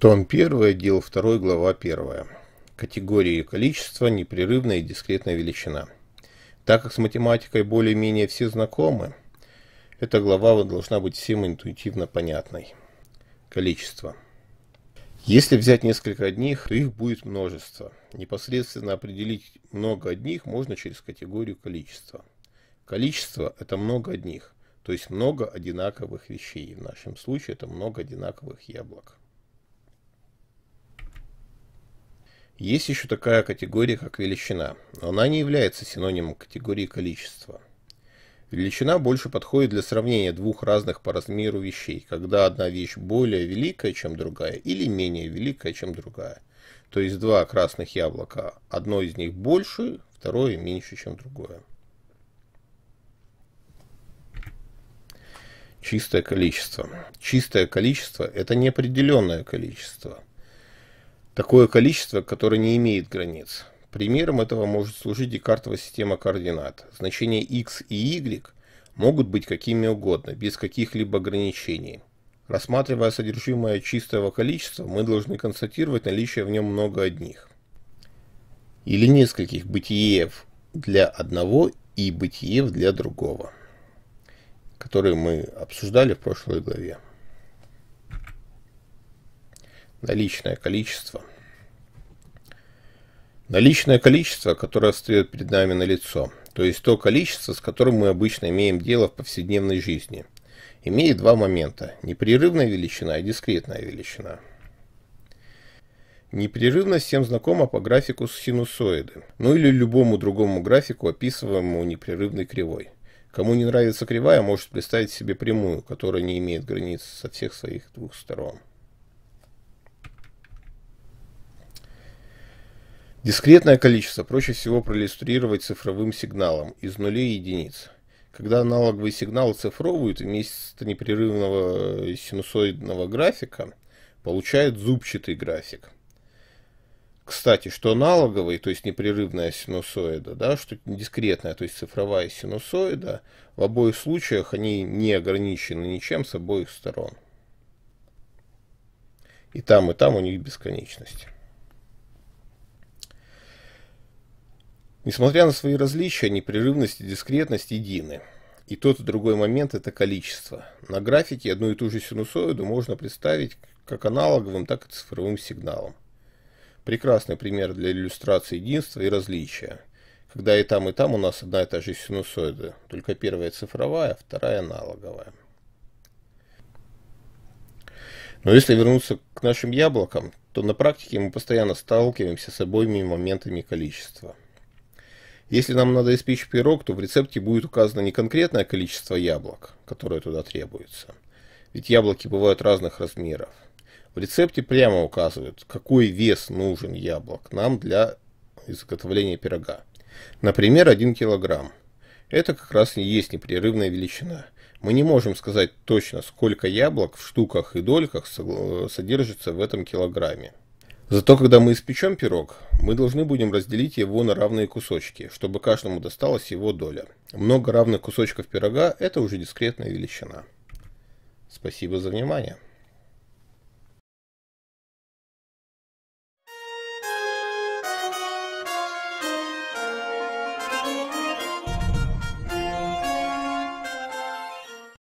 Том 1, дел 2, глава 1. Категории количество непрерывная и дискретная величина. Так как с математикой более-менее все знакомы, эта глава должна быть всем интуитивно понятной. Количество. Если взять несколько одних, то их будет множество. Непосредственно определить много одних можно через категорию количества. Количество – это много одних, то есть много одинаковых вещей. В нашем случае это много одинаковых яблок. Есть еще такая категория, как величина, но она не является синонимом категории количества. Величина больше подходит для сравнения двух разных по размеру вещей, когда одна вещь более великая, чем другая, или менее великая, чем другая. То есть два красных яблока, одно из них больше, второе меньше, чем другое. Чистое количество. Чистое количество – это неопределенное количество – такое количество, которое не имеет границ. Примером этого может служить декартова система координат. Значения x и y могут быть какими угодно, без каких-либо ограничений. Рассматривая содержимое чистого количества, мы должны констатировать наличие в нем много одних. Или нескольких бытиев для одного и бытиев для другого, которые мы обсуждали в прошлой главе. Наличное количество Наличное количество, которое стоит перед нами на лицо, то есть то количество, с которым мы обычно имеем дело в повседневной жизни, имеет два момента – непрерывная величина и дискретная величина. Непрерывность всем знакома по графику синусоиды, ну или любому другому графику, описываемому непрерывной кривой. Кому не нравится кривая, может представить себе прямую, которая не имеет границ со всех своих двух сторон. Дискретное количество проще всего проиллюстрировать цифровым сигналом из нулей и единиц. Когда аналоговый сигнал цифровывают, вместо непрерывного э, синусоидного графика получает зубчатый график. Кстати, что аналоговый, то есть непрерывная синусоида, да, что дискретная, то есть цифровая синусоида, в обоих случаях они не ограничены ничем с обоих сторон. И там, и там у них бесконечность. Несмотря на свои различия, непрерывность и дискретность едины. И тот и другой момент – это количество. На графике одну и ту же синусоиду можно представить как аналоговым, так и цифровым сигналом. Прекрасный пример для иллюстрации единства и различия, когда и там, и там у нас одна и та же синусоида, только первая цифровая, вторая аналоговая. Но если вернуться к нашим яблокам, то на практике мы постоянно сталкиваемся с обоими моментами количества – если нам надо испечь пирог, то в рецепте будет указано не конкретное количество яблок, которое туда требуется, ведь яблоки бывают разных размеров. В рецепте прямо указывают, какой вес нужен яблок нам для изготовления пирога. Например, 1 килограмм. Это как раз и есть непрерывная величина. Мы не можем сказать точно, сколько яблок в штуках и дольках содержится в этом килограмме. Зато когда мы испечем пирог, мы должны будем разделить его на равные кусочки, чтобы каждому досталась его доля. Много равных кусочков пирога – это уже дискретная величина. Спасибо за внимание.